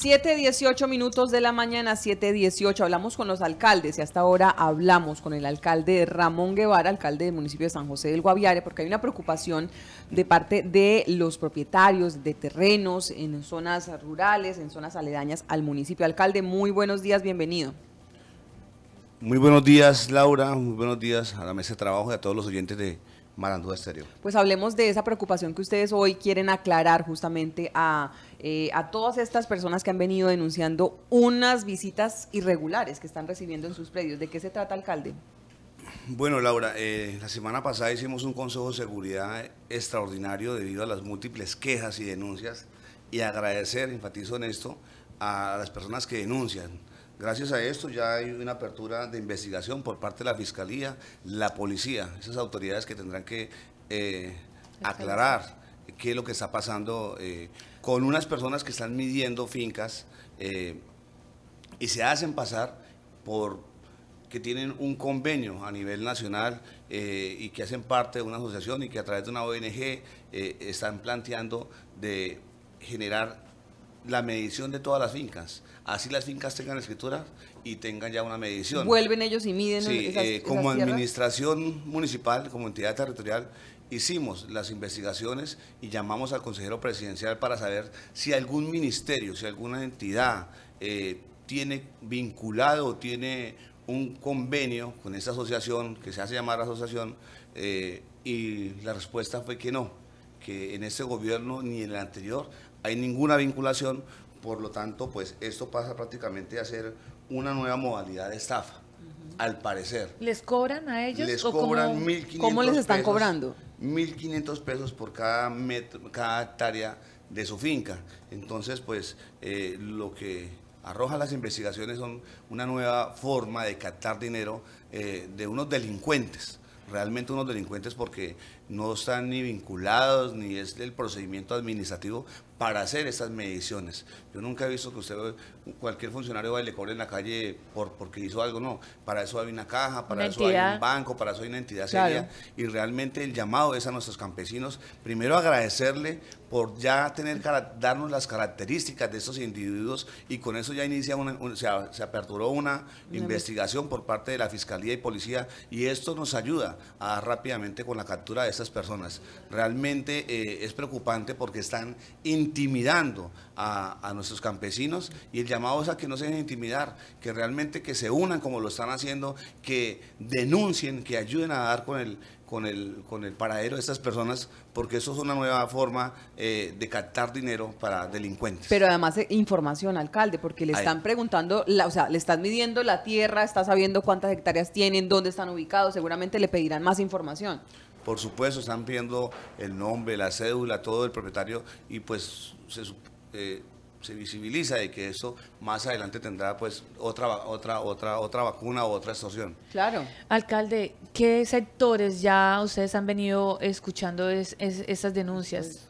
7.18 minutos de la mañana, 7.18. Hablamos con los alcaldes y hasta ahora hablamos con el alcalde Ramón Guevara, alcalde del municipio de San José del Guaviare, porque hay una preocupación de parte de los propietarios de terrenos en zonas rurales, en zonas aledañas al municipio. Alcalde, muy buenos días, bienvenido. Muy buenos días, Laura, muy buenos días a la mesa de trabajo y a todos los oyentes de Marandú exterior. Pues hablemos de esa preocupación que ustedes hoy quieren aclarar justamente eh, a, todas estas personas que han venido denunciando unas visitas irregulares que están recibiendo en sus predios. ¿De qué se trata, alcalde? Bueno, Laura, eh, la semana pasada hicimos un consejo de seguridad extraordinario debido a las múltiples quejas y denuncias y agradecer, enfatizo en esto, a las personas que denuncian. Gracias a esto ya hay una apertura de investigación por parte de la Fiscalía, la Policía, esas autoridades que tendrán que eh, aclarar qué es lo que está pasando eh, con unas personas que están midiendo fincas eh, y se hacen pasar por que tienen un convenio a nivel nacional y que hacen parte de una asociación y que a través de una ONG están planteando de generar la medición de todas las fincas. Así las fincas tengan escritura y tengan ya una medición. Vuelven ellos y miden. Sí, eh, como administración municipal, como entidad territorial, hicimos las investigaciones y llamamos al consejero presidencial para saber si algún ministerio, si alguna entidad eh, tiene vinculado, tiene un convenio con esta asociación que se hace llamar asociación eh, y la respuesta fue que no, que en este gobierno ni en el anterior hay ninguna vinculación, por lo tanto, pues esto pasa prácticamente a ser una nueva modalidad de estafa, al parecer. ¿Les cobran a ellos? Les cobran cómo, 1.500 ¿Cómo les están cobrando? 1.500 pesos por cada, metro, cada hectárea de su finca. Entonces, pues eh, lo que arroja las investigaciones son una nueva forma de captar dinero eh, de unos delincuentes realmente unos delincuentes porque no están ni vinculados, ni es el procedimiento administrativo para hacer estas mediciones. Yo nunca he visto que usted, cualquier funcionario va y le cobre en la calle por, porque hizo algo, no. Para eso hay una caja, para eso hay un banco, para eso hay una entidad seria. Y realmente el llamado es a nuestros campesinos, primero agradecerle por ya tener darnos las características de estos individuos y con eso ya inicia se, aperturó una, investigación por parte de la Fiscalía y Policía y esto nos ayuda a dar rápidamente con la captura de estas personas. Realmente eh, es preocupante porque están intimidando a, nuestros campesinos y el llamado es a que no se dejen intimidar, que realmente que se unan como lo están haciendo, que denuncien, que ayuden a dar con el, con el, con el paradero de estas personas, porque eso es una nueva forma eh, de captar dinero para delincuentes. Pero además eh, información, alcalde, porque le están preguntando, o sea, le están midiendo la tierra, está sabiendo cuántas hectáreas tienen, dónde están ubicados, seguramente le pedirán más información. Por supuesto, están viendo el nombre, la cédula, todo el propietario y pues eh, se, visibiliza de que eso más adelante tendrá pues otra otra otra otra vacuna o otra extorsión. Claro. Alcalde, ¿qué sectores ya ustedes han venido escuchando es, esas denuncias?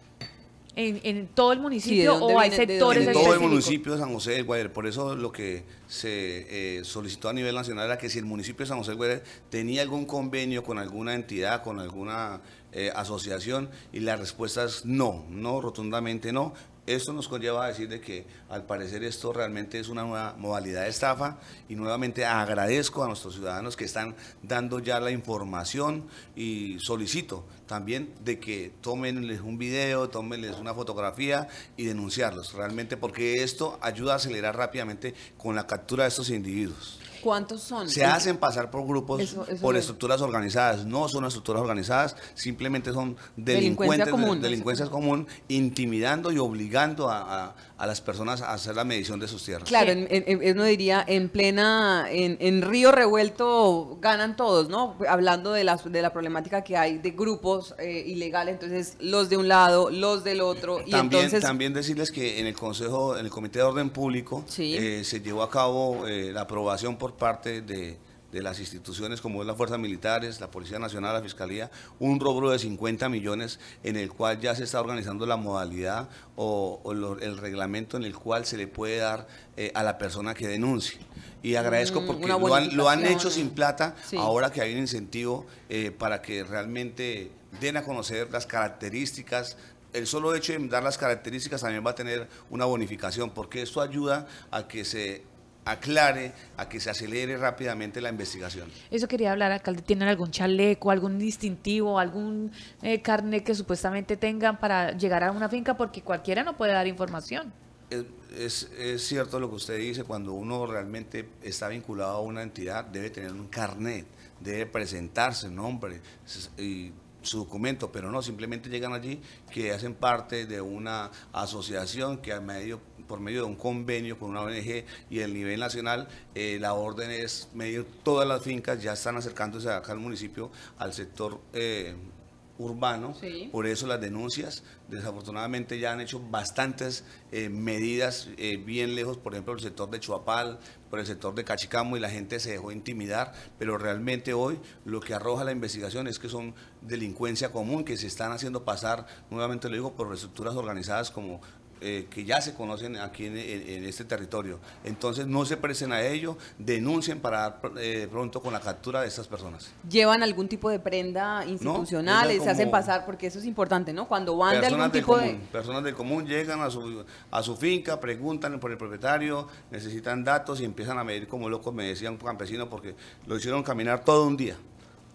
en, todo el municipio o hay sectores En todo el municipio de San José del Guayre, Por eso lo que se eh, solicitó a nivel nacional era que si el municipio de San José del Guayre tenía algún convenio con alguna entidad, con alguna eh, asociación, y la respuesta es no, no, rotundamente no esto nos conlleva a decir de que al parecer esto realmente es una nueva modalidad de estafa y nuevamente agradezco a nuestros ciudadanos que están dando ya la información y solicito también de que tomenles un video, tómenles una fotografía y denunciarlos realmente porque esto ayuda a acelerar rápidamente con la captura de estos individuos. ¿Cuántos son? Se hacen pasar por grupos, por estructuras organizadas. No son estructuras organizadas, simplemente son delincuentes, delincuencias comunes, común intimidando y obligando a, las personas a hacer la medición de sus tierras. Claro, uno diría, en plena, en, río revuelto ganan todos, ¿no? Hablando de la, de la problemática que hay de grupos eh, ilegales, entonces los de un lado, los del otro. Y también, entonces... también decirles que en el Consejo, en el Comité de Orden Público, eh, se llevó a cabo eh, la aprobación por parte de, las instituciones como es las fuerzas militares, la Policía Nacional, la Fiscalía, un robo de 50 millones en el cual ya se está organizando la modalidad o, el reglamento en el cual se le puede dar eh, a la persona que denuncie. Y agradezco mm, porque lo han, hecho sin plata, ahora que hay un incentivo eh, para que realmente den a conocer las características el solo hecho de dar las características también va a tener una bonificación, porque esto ayuda a que se aclare, a que se acelere rápidamente la investigación. Eso quería hablar, alcalde. ¿Tienen algún chaleco, algún distintivo, algún eh, carnet que supuestamente tengan para llegar a una finca? Porque cualquiera no puede dar información. Es, cierto lo que usted dice, cuando uno realmente está vinculado a una entidad debe tener un carnet, debe presentarse, nombre y su documento, pero no, simplemente llegan allí que hacen parte de una asociación que a medio por medio de un convenio con una ONG y el nivel nacional, eh, la orden es medio todas las fincas, ya están acercándose acá al municipio, al sector eh, urbano, por eso las denuncias, desafortunadamente ya han hecho bastantes eh, medidas bien lejos, por ejemplo, el sector de Chuapal, por el sector de Cachicamo y la gente se dejó intimidar, pero realmente hoy lo que arroja la investigación es que son delincuencia común, que se están haciendo pasar, nuevamente lo digo, por estructuras organizadas como eh, que ya se conocen aquí en, este territorio. Entonces no se presen a ellos, denuncien para dar eh, pronto con la captura de estas personas. ¿Llevan algún tipo de prenda institucional? se hacen pasar? Porque eso es importante, ¿no? Cuando van de algún tipo común, de... Personas del común llegan a su, a su finca, preguntan por el propietario, necesitan datos y empiezan a medir como locos, me decían un campesino, porque lo hicieron caminar todo un día.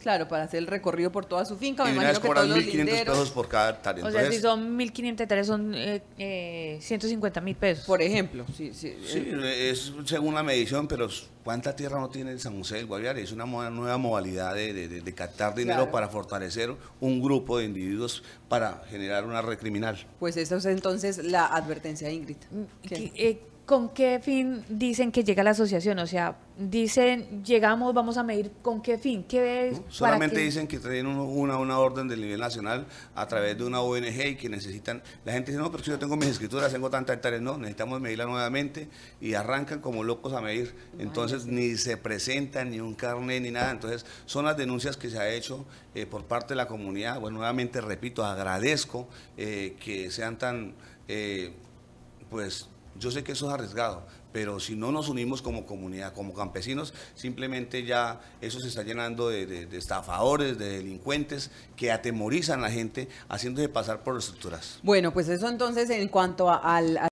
Claro, para hacer el recorrido por toda su finca. Y me que 1.500 pesos por cada hectárea. O sea, si son 1.500 hectáreas, son 150 eh, eh, mil pesos. Por ejemplo. Sí, eh. es según la medición, pero ¿cuánta tierra no tiene el San José del Guaviare? Es una nueva modalidad de, captar dinero para fortalecer un grupo de individuos para generar una red criminal. Pues esa es entonces la advertencia de Ingrid. Mm, ¿Con qué fin dicen que llega la asociación? O sea, dicen, llegamos, vamos a medir, ¿con qué fin? ¿Qué solamente dicen que traen una, una orden del nivel nacional a través de una ONG y que necesitan, la gente dice, no, pero si yo tengo mis escrituras, tengo tantas hectáreas, no, necesitamos medirla nuevamente y arrancan como locos a medir. Entonces, ni se presentan, ni un carnet, ni nada. Entonces, son las denuncias que se ha hecho eh, por parte de la comunidad. Bueno, nuevamente, repito, agradezco eh, que sean tan... Eh, pues yo sé que eso es arriesgado, pero si no nos unimos como comunidad, como campesinos, simplemente ya eso se está llenando de, estafadores, de delincuentes que atemorizan a la gente haciéndose pasar por estructuras. Bueno, pues eso entonces en cuanto al...